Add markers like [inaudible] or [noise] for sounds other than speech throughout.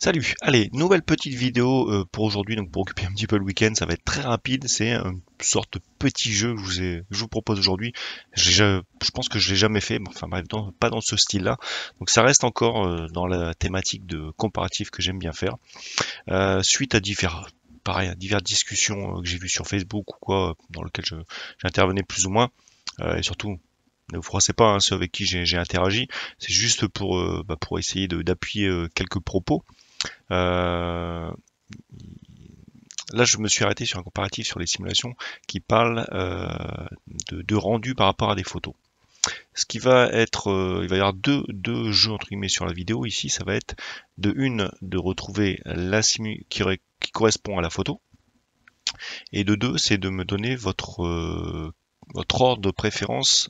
Salut Allez, nouvelle petite vidéo euh, pour aujourd'hui, donc pour occuper un petit peu le week-end, ça va être très rapide, c'est une sorte de petit jeu que je vous, propose aujourd'hui. Je, pense que je l'ai jamais fait, enfin bref, pas dans ce style-là. Donc ça reste encore euh, dans la thématique de comparatif que j'aime bien faire. Euh, suite à divers pareil, à diverses discussions que j'ai vues sur Facebook ou quoi, dans lesquelles j'intervenais plus ou moins, et surtout ne vous froissez pas hein, ceux avec qui j'ai interagi, c'est juste pour, bah, pour essayer d'appuyer quelques propos. Euh, là, je me suis arrêté sur un comparatif sur les simulations qui parle euh, de, rendu par rapport à des photos. Ce qui va être, euh, il va y avoir deux, jeux entre guillemets sur la vidéo ici, ça va être de une de retrouver la simu qui, correspond à la photo, et de deux, c'est de me donner votre ordre de préférence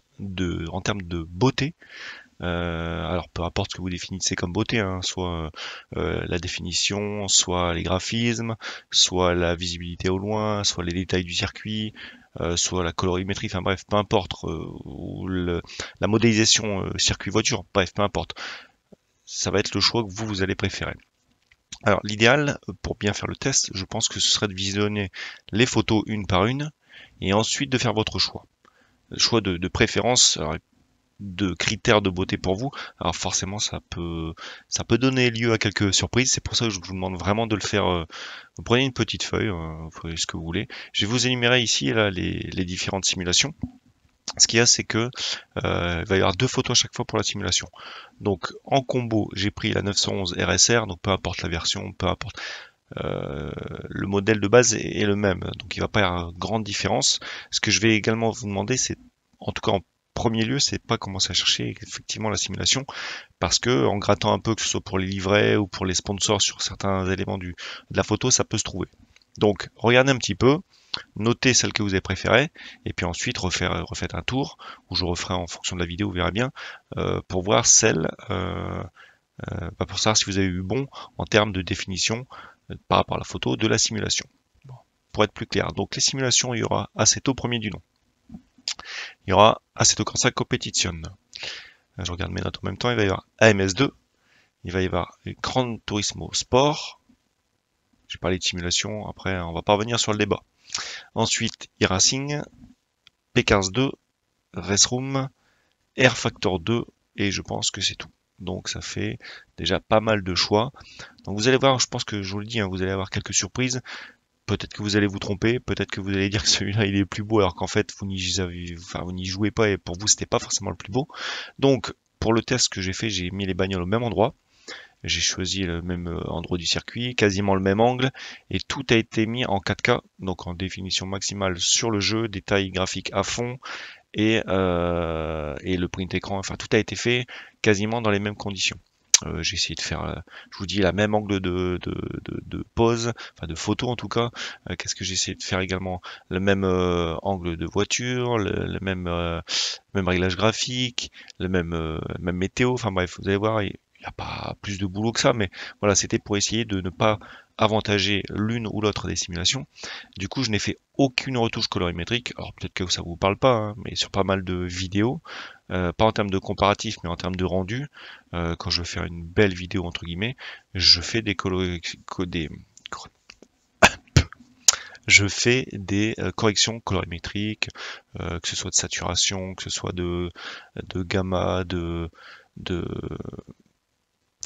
en termes de beauté euh, alors peu importe ce que vous définissez comme beauté, hein, soit euh, la définition, soit les graphismes, soit la visibilité au loin, soit les détails du circuit, euh, soit la colorimétrie, enfin bref, peu importe, ou la modélisation circuit voiture, bref, peu importe. Ça va être le choix que vous, vous allez préférer. Alors l'idéal, pour bien faire le test, je pense que ce serait de visionner les photos une par une, et ensuite de faire votre choix choix de, de, préférence. Alors, de critères de beauté pour vous, alors forcément ça peut ça peut donner lieu à quelques surprises. C'est pour ça que je vous demande vraiment de le faire. Euh, prenez une petite feuille, euh, ce que vous voulez. Je vais vous énumérer ici là, les, les différentes simulations. Ce qu'il y a, c'est que euh, il va y avoir deux photos à chaque fois pour la simulation. Donc en combo, j'ai pris la 911 RSR, donc peu importe la version, peu importe. le modèle de base est, le même, donc il ne va pas y avoir grande différence. Ce que je vais également vous demander, c'est en tout cas en premier lieu, c'est pas commencer à chercher effectivement la simulation, parce que en grattant un peu, que ce soit pour les livrets ou pour les sponsors sur certains éléments du, de la photo, ça peut se trouver. Donc regardez un petit peu, notez celle que vous avez préférée, et puis ensuite refaire, refaites un tour, ou je referai en fonction de la vidéo, vous verrez bien, euh, pour voir celle, euh, euh, bah, pour savoir si vous avez eu bon en termes de définition par rapport à la photo de la simulation. pour être plus clair, donc les simulations, il y aura assez tôt premier du nom il y aura Assetto ça Competition. Euh, je regarde mes notes en même temps, il va y avoir AMS2, il va y avoir Grand Turismo Sport. J'ai parlé de simulation, après on va pas revenir sur le débat. Ensuite, e-Racing, P15 2, Race Room, Air Factor 2, et je pense que c'est tout. Donc ça fait déjà pas mal de choix. Donc vous allez voir, je pense que je vous le dis, hein, vous allez avoir quelques surprises peut-être que vous allez vous tromper, peut-être que vous allez dire que celui-là il est plus beau alors qu'en fait vous n'y jouez pas et pour vous c'était pas forcément le plus beau. Donc pour le test que j'ai fait, j'ai mis les bagnoles au même endroit. J'ai choisi le même euh, endroit du circuit, quasiment le même angle, et tout a été mis en 4K, donc en définition maximale sur le jeu, détails graphiques à fond, et, euh, et le print écran, enfin tout a été fait quasiment dans les mêmes conditions. Euh, j'ai essayé de faire, euh, je vous dis, la même angle de, de, de, de pose, enfin de photo en tout cas. Euh, qu'est-ce que j'ai essayé de faire également Le même euh, angle de voiture, le, le même, même réglage graphique, le même, même météo. Enfin bref, vous allez voir, n'y a pas plus de boulot que ça, mais voilà, c'était pour essayer de ne pas avantager l'une ou l'autre des simulations. Du coup, je n'ai fait aucune retouche colorimétrique. Alors peut-être que ça ne vous parle pas, hein, mais sur pas mal de vidéos, euh, pas en termes de comparatif, mais en termes de rendu, euh, quand je veux faire une belle vidéo entre guillemets, je fais des color... je fais des euh, corrections colorimétriques, que ce soit de saturation, que ce soit de, de gamma, de, de,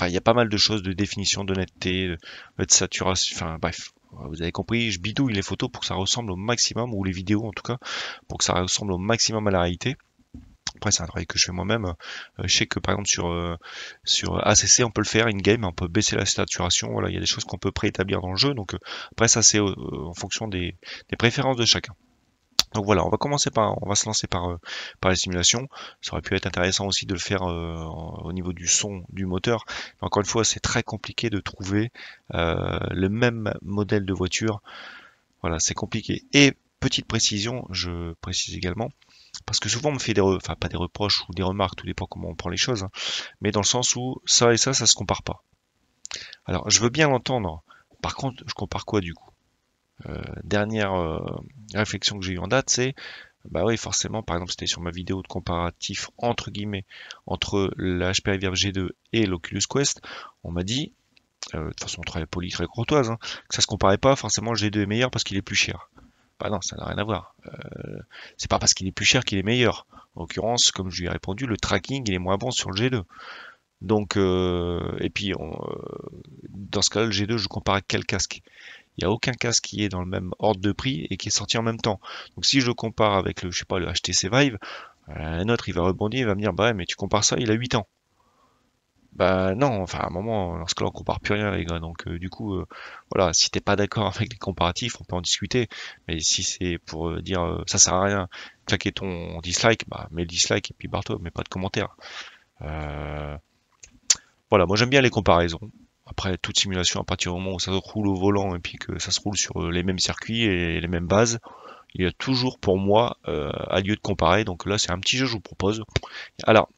Enfin, il y a pas mal de choses de définition, d'honnêteté, euh, de, saturation, enfin bref, vous avez compris, je bidouille les photos pour que ça ressemble au maximum, ou les vidéos en tout cas, pour que ça ressemble au maximum à la réalité. Après, c'est un travail que je fais moi-même. Euh, je sais que par exemple sur, euh, sur ACC, on peut le faire in-game, on peut baisser la saturation. Voilà, il y a des choses qu'on peut préétablir dans le jeu. Donc après, ça c'est en fonction des, des préférences de chacun. Donc voilà, on va commencer par, on va se lancer par, euh, par les simulations. Ça aurait pu être intéressant aussi de le faire euh, au niveau du son du moteur. encore une fois, c'est très compliqué de trouver euh, le même modèle de voiture. Voilà, c'est compliqué. Et petite précision, je précise également, parce que souvent on me fait des, enfin pas des reproches ou des remarques, tout dépend comment on prend les choses, hein, mais dans le sens où ça et ça, ça se compare pas. Alors, je veux bien l'entendre. Par contre, je compare quoi du coup euh, dernière euh, réflexion que j'ai eu en date, c'est bah oui, forcément, par exemple, c'était sur ma vidéo de comparatif entre guillemets entre la HP G2 et l'Oculus Quest. On m'a dit, euh, de toute façon très polie, très courtoise, hein, que ça se comparait pas, forcément le G2 est meilleur parce qu'il est plus cher. Bah non, ça n'a rien à voir. c'est pas parce qu'il est plus cher qu'il est meilleur. En l'occurrence, comme je lui ai répondu, le tracking il est moins bon sur le G2. Donc, et puis, on, dans ce cas-là, le G2, je compare à quel casque il n'y a aucun casque qui est dans le même ordre de prix et qui est sorti en même temps. Donc si je compare avec le, je sais pas, le HTC Vive, euh, un autre il va rebondir, il va me dire bah mais tu compares ça, il a 8 ans. Bah non, enfin à un moment, lorsque ce compare plus rien les gars. Donc euh, du coup, euh, voilà, si t'es pas d'accord [laughs] avec les comparatifs, on peut en discuter. Mais si c'est pour dire ça sert à rien, claquer ton dislike, bah mets le dislike et puis barre-toi, mais pas de commentaire. Voilà, moi j'aime bien les comparaisons. Après, toute simulation, à partir du moment où ça se roule au volant et puis que ça se roule sur euh, les mêmes circuits et les mêmes bases, il y a toujours pour moi euh, un lieu de comparer. Donc là, c'est un petit jeu que je vous propose. Alors,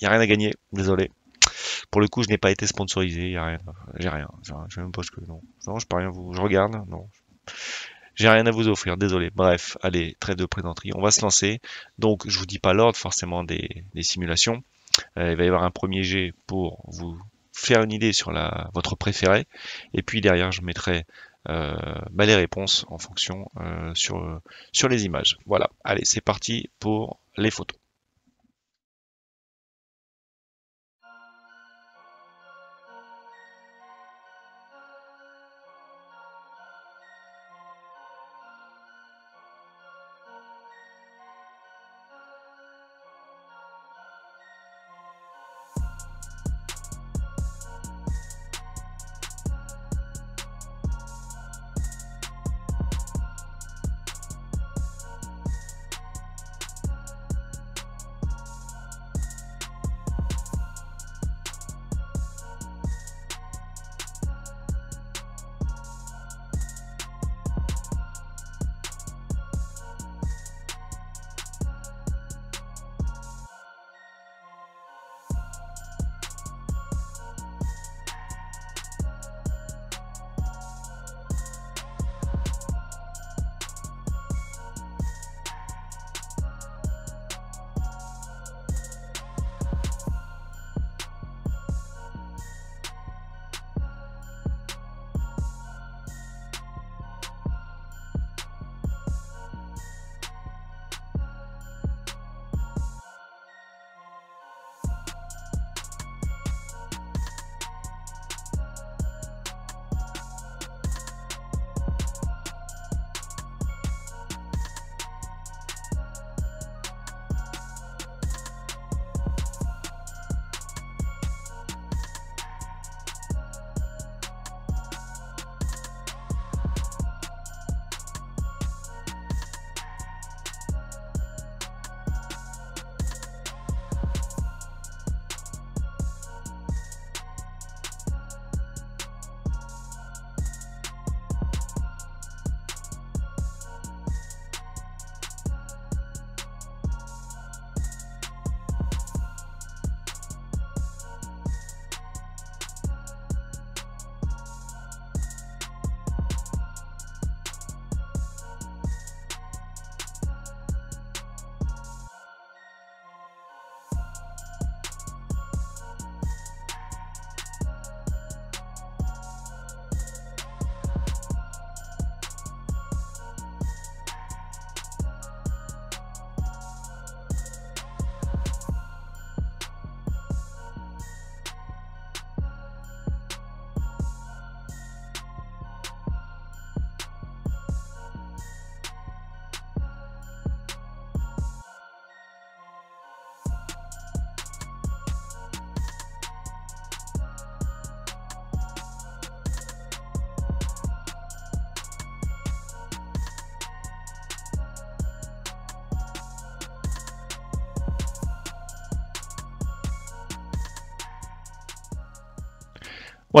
il n'y a rien à gagner, désolé. Pour le coup, je n'ai pas été sponsorisé, il n'y a rien. J'ai rien. Je sais même pas que. Non, non je peux rien vous. Je regarde, non. J'ai rien à vous offrir, désolé. Bref, allez, trait de présenterie, on va se lancer. Donc, je ne vous dis pas l'ordre forcément des, simulations. Euh, il va y avoir un premier jet pour vous faire une idée sur la, votre préféré. Et puis derrière, je mettrai euh, bah, les réponses en fonction euh, sur, sur les images. Voilà, allez, c'est parti pour les photos.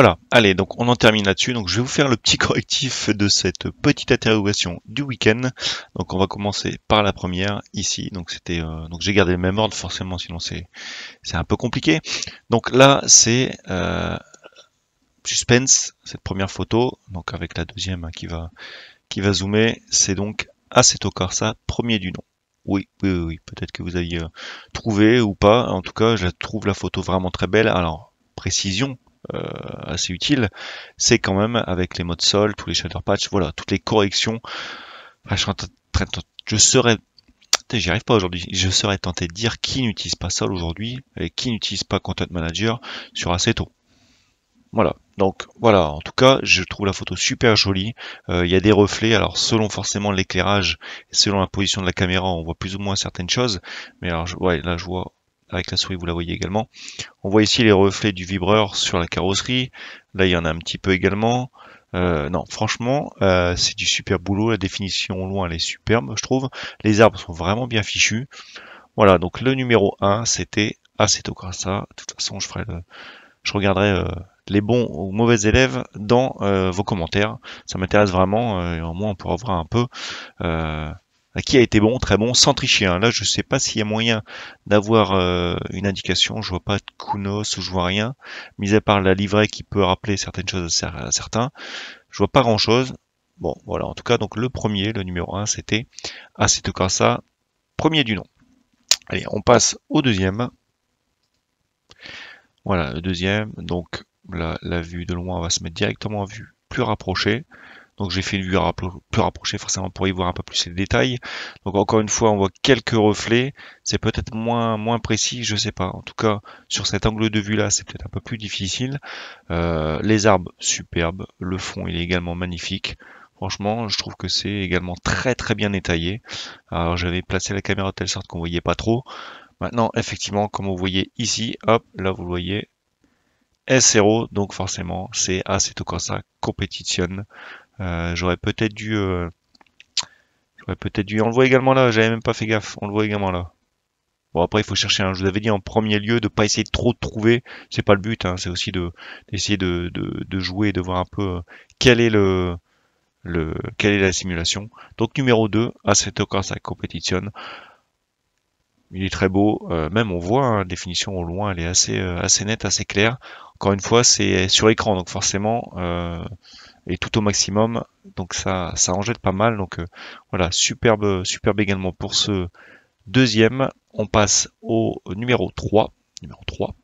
Voilà, allez, donc on en termine là-dessus. Donc je vais vous faire le petit correctif de cette petite interrogation du week-end. Donc on va commencer par la première ici. Donc c'était, euh, donc j'ai gardé le même ordre forcément, sinon c'est un peu compliqué. Donc là c'est euh, suspense cette première photo. Donc avec la deuxième hein, qui va qui va zoomer, c'est donc Assetto ça, premier du nom. Oui, oui, oui, peut-être que vous avez euh, trouvé ou pas. En tout cas, je trouve la photo vraiment très belle. Alors précision euh, assez utile, c'est quand même avec les modes sol, tous les shader patch, voilà, toutes les corrections. je, serais, je j'y arrive pas aujourd'hui. Je serais tenté de dire qui n'utilise pas Sol aujourd'hui et qui n'utilise pas Content Manager sur assez tôt. Voilà. Donc voilà, en tout cas, je trouve la photo super jolie. Euh, il y a des reflets, alors selon forcément l'éclairage, selon la position de la caméra, on voit plus ou moins certaines choses. Mais alors, ouais, là, je vois avec la souris vous la voyez également. On voit ici les reflets du vibreur sur la carrosserie, là il y en a un petit peu également. Euh, non, franchement, euh, c'est du super boulot, la définition loin elle est superbe je trouve. Les arbres sont vraiment bien fichus. Voilà, donc le numéro 1 c'était Assetto ça, De toute façon je ferai le... Je regarderai euh, les bons ou mauvais élèves dans vos commentaires. Ça m'intéresse vraiment, et au moins on pourra voir un peu euh, qui a été bon, très bon, sans tricher, hein. Là, je ne sais pas s'il y a moyen d'avoir euh, une indication. Je vois pas de kunos ou je vois rien, mis à part la livrée qui peut rappeler certaines choses à certains. Je vois pas grand-chose. Bon, voilà. En tout cas, donc le premier, le numéro 1, c'était comme ça. premier du nom. Allez, on passe au deuxième. Voilà, le deuxième. Donc, la, la vue de loin, va se mettre directement en vue plus rapprochée. Donc j'ai fait une vue plus rapprochée forcément pour y voir un peu plus les détails. Donc encore une fois, on voit quelques reflets. C'est peut-être moins, moins précis, je sais pas. En tout cas, sur cet angle de vue là, c'est peut-être un peu plus difficile. Euh, les arbres, superbes. Le fond, il est également magnifique. Franchement, je trouve que c'est également très très bien détaillé. Alors j'avais placé la caméra telle sorte qu'on voyait pas trop. Maintenant, effectivement, comme vous voyez ici, hop, là vous le voyez, S0, donc forcément, c'est assez tout comme ça, compétitionne. Euh, j'aurais peut-être dû, euh, j'aurais peut-être dû. On le voit également là. J'avais même pas fait gaffe. On le voit également là. Bon après il faut chercher, un... je vous avais dit en premier lieu de pas essayer de trop de trouver, c'est pas le but, hein, c'est aussi de d'essayer de, de, de, jouer, de voir un peu euh, quel est le, le quelle est la simulation. Donc numéro 2, Assetto Corsa Competition. Il est très beau, même on voit la hein, définition au loin, elle est assez assez nette, assez claire. Encore une fois, c'est sur écran, donc forcément euh, et tout au maximum. Donc ça, ça en jette pas mal. Donc euh, voilà, superbe, superbe également pour ce deuxième. On passe au numéro 3. Numéro 3.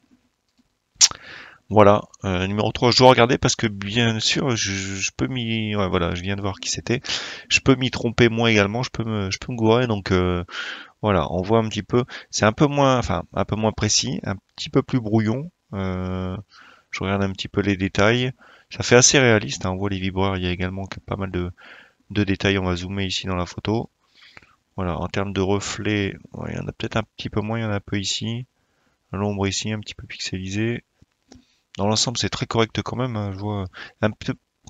Voilà, euh, numéro 3, je dois regarder parce que bien sûr, je, peux m'y... voilà, je viens de voir qui c'était. Je peux m'y tromper moi également, je peux me, je peux me gourer. Donc euh, voilà, on voit un petit peu. C'est un peu moins, enfin, un peu moins précis, un petit peu plus brouillon. je regarde un petit peu les détails. Ça fait assez réaliste, hein. on voit les vibreurs, il y a également pas mal de, détails, on va zoomer ici dans la photo. Voilà, en termes de reflets, il y en a peut-être un petit peu moins, il y en a un peu ici. L'ombre ici, un petit peu pixelisée. Dans l'ensemble, c'est très correct quand même. Hein. je vois un,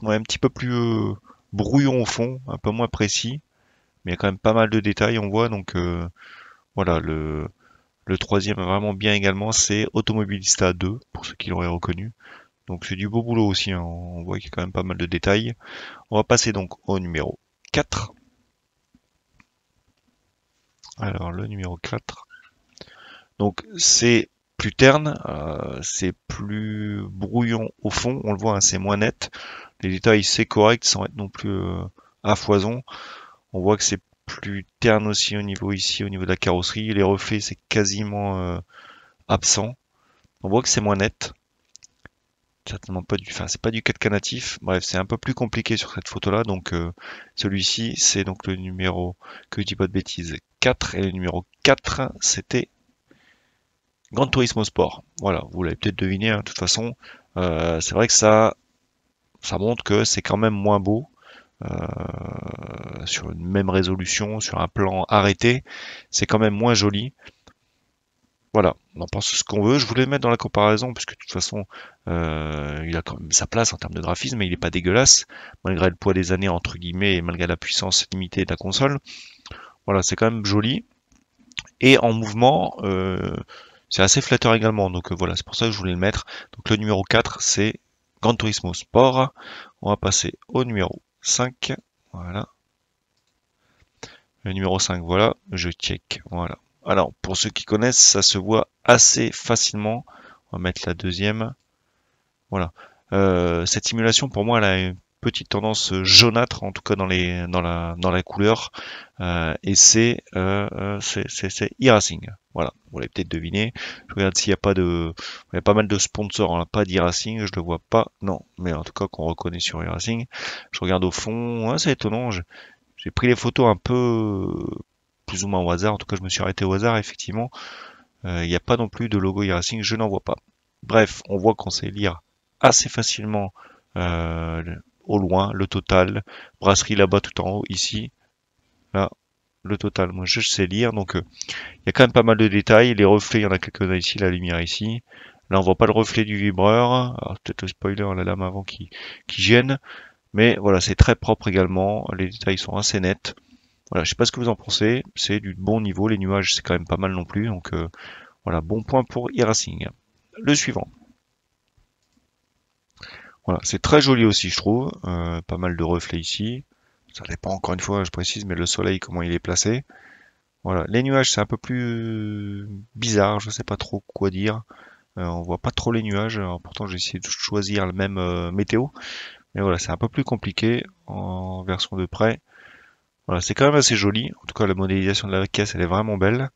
un, petit peu plus euh, brouillon au fond, un peu moins précis. Mais il y a quand même pas mal de détails, on voit. Donc euh, voilà, le, le troisième vraiment bien également, c'est Automobilista 2, pour ceux qui l'auraient reconnu. Donc c'est du beau boulot aussi, hein. on voit qu'il y a quand même pas mal de détails. On va passer donc au numéro 4. Alors le numéro 4. Donc c'est plus terne, euh, c'est plus brouillon au fond, on le voit, hein, c'est moins net. Les détails c'est correct sans être non plus euh, à foison. On voit que c'est plus terne aussi au niveau ici, au niveau de la carrosserie. Les reflets c'est quasiment euh, absent. On voit que c'est moins net certainement pas du, enfin c'est pas du 4K natif. Bref, c'est un peu plus compliqué sur cette photo là. Donc euh, celui-ci, c'est donc le numéro que je dis pas de bêtises 4 et le numéro 4, c'était Grand au Sport. Voilà, vous l'avez peut-être deviné. Hein, de toute façon, euh, c'est vrai que ça, ça montre que c'est quand même moins beau. Euh, sur une même résolution, sur un plan arrêté, c'est quand même moins joli. Voilà, on en pense ce qu'on veut. Je voulais le mettre dans la comparaison, puisque de toute façon, euh, il a quand même sa place en termes de graphisme, mais il n'est pas dégueulasse, malgré le poids des années, entre guillemets, et malgré la puissance limitée de la console. Voilà, c'est quand même joli. Et en mouvement, euh, c'est assez flatteur également, donc euh, voilà, c'est pour ça que je voulais le mettre. Donc le numéro 4, c'est Gran Turismo Sport. On va passer au numéro 5, voilà. Le numéro 5, voilà, je check, voilà. Alors, pour ceux qui connaissent, ça se voit assez facilement. On va mettre la deuxième. Voilà. Euh, cette simulation, pour moi, elle a une petite tendance jaunâtre, en tout cas dans, les, dans, la, dans la couleur. Euh, et c'est euh, euh e-racing. Voilà, vous l'avez peut-être deviné. Je regarde s'il n'y a pas de... Il y a pas mal de sponsors, n'a hein. pas d'e-racing, je le vois pas. Non, mais en tout cas qu'on reconnaît sur e-racing. Je regarde au fond, c'est étonnant. J'ai pris les photos un peu plus ou moins au hasard. En tout cas, je me suis arrêté au hasard. Effectivement, euh, il n'y a pas non plus de logo e-racing, je n'en vois pas. Bref, on voit qu'on sait lire assez facilement euh, au loin le total. Brasserie là-bas tout en haut, ici. Là, le total. Moi, je sais lire. Donc, euh, il y a quand même pas mal de détails. Les reflets, il y en a quelques-uns ici, la lumière ici. Là, on voit pas le reflet du vibreur. Peut-être le spoiler, la lame avant qui, qui gêne. Mais voilà, c'est très propre également. Les détails sont assez nets. Voilà, je sais pas ce que vous en pensez, c'est du bon niveau, les nuages c'est quand même pas mal non plus, donc euh, voilà, bon point pour e-racing. Le suivant. Voilà, c'est très joli aussi je trouve, euh, pas mal de reflets ici. Ça dépend encore une fois, je précise, mais le soleil, comment il est placé. Voilà, les nuages c'est un peu plus bizarre, je sais pas trop quoi dire. on euh, on voit pas trop les nuages, Alors, pourtant j'ai essayé de choisir le même météo. Mais voilà, c'est un peu plus compliqué en version de près. Voilà, c'est quand même assez joli. En tout cas, la modélisation de la caisse, elle est vraiment belle.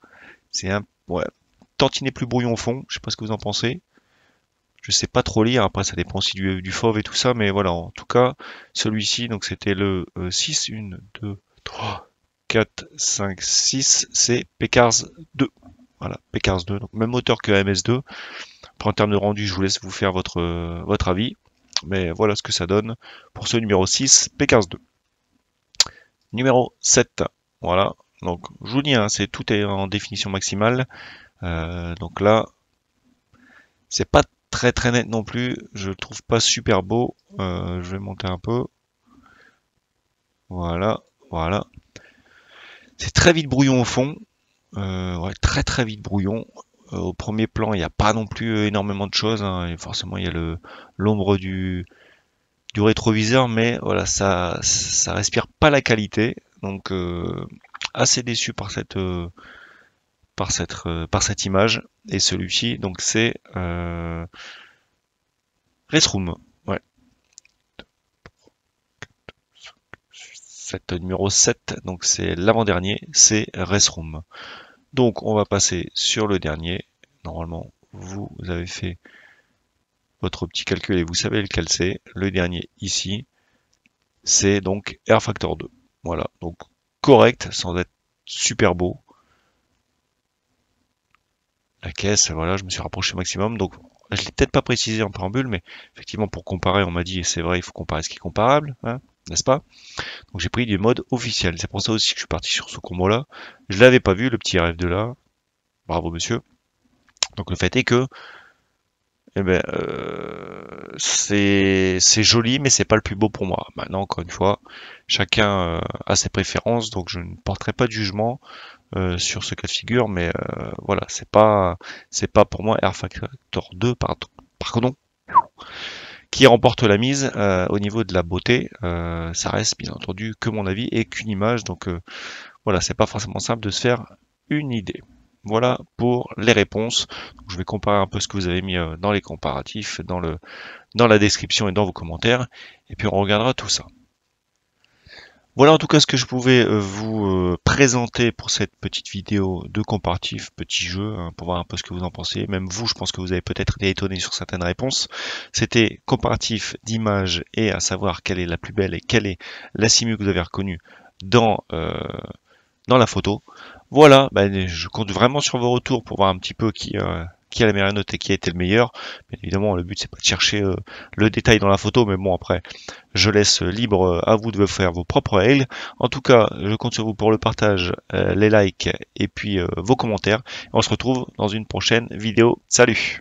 C'est un ouais, tantinet plus brouillon au fond. Je sais pas ce que vous en pensez. Je sais pas trop lire. Après, ça dépend aussi du, du fauve et tout ça. Mais voilà, en tout cas, celui-ci, donc c'était le 6, 1, 2, 3, 4, 5, 6. C'est Pécars 2. Voilà, Pécars 2. Donc même moteur que MS2. en termes de rendu, je vous laisse vous faire votre, euh, votre avis. Mais voilà ce que ça donne pour ce numéro 6, Pécars 2 numéro 7. Voilà, donc je vous dis, hein, c'est tout est en définition maximale. Euh, donc là, c'est pas très très net non plus. Je le trouve pas super beau. Euh, je vais monter un peu. Voilà, voilà. C'est très vite brouillon au fond. Euh, ouais, très très vite brouillon. au premier plan, il n'y a pas non plus énormément de choses. Hein. Et forcément, il y a l'ombre du, du rétroviseur, mais voilà, ça, ça respire pas la qualité. Donc euh, assez déçu par cette, euh, par cette, euh, par cette image et celui-ci. Donc c'est euh, Restroom. Ouais. Cette numéro 7, donc c'est l'avant-dernier, c'est Restroom. Donc on va passer sur le dernier. Normalement, vous avez fait votre petit calcul et vous savez lequel c'est. Le dernier ici, c'est donc R factor 2. Voilà, donc correct sans être super beau. La caisse, voilà, je me suis rapproché au maximum. Donc, je l'ai peut-être pas précisé en préambule, mais effectivement, pour comparer, on m'a dit, c'est vrai, il faut comparer ce qui est comparable, hein, n'est-ce pas Donc, j'ai pris du mode officiel. C'est pour ça aussi que je suis parti sur ce combo-là. Je l'avais pas vu, le petit RF de là. Bravo, monsieur. Donc, le fait est que eh ben, euh, c'est joli, mais c'est pas le plus beau pour moi. Maintenant, encore une fois, chacun euh, a ses préférences, donc je ne porterai pas de jugement euh, sur ce cas de figure, mais euh, voilà, c'est pas c'est pas pour moi Air Factor 2, pardon, pardon qui remporte la mise au niveau de la beauté. ça reste bien entendu que mon avis et qu'une image, donc voilà, c'est pas forcément simple de se faire une idée. Voilà pour les réponses. je vais comparer un peu ce que vous avez mis euh, dans les comparatifs, dans, le, dans la description et dans vos commentaires. Et puis on regardera tout ça. Voilà en tout cas ce que je pouvais euh, vous euh, présenter pour cette petite vidéo de comparatif, petit jeu, hein, pour voir un peu ce que vous en pensez. Même vous, je pense que vous avez peut-être été étonné sur certaines réponses. C'était comparatif d'images et à savoir quelle est la plus belle et quelle est la simu que vous avez reconnue dans, dans la photo. Voilà, ben, je compte vraiment sur vos retours pour voir un petit peu qui, euh, qui a la meilleure note et qui a été le meilleur. Bien évidemment, le but c'est pas de chercher euh, le détail dans la photo, mais bon après, je laisse libre euh, à vous de faire vos propres règles. En tout cas, je compte sur vous pour le partage, les likes et puis vos commentaires. On se retrouve dans une prochaine vidéo. Salut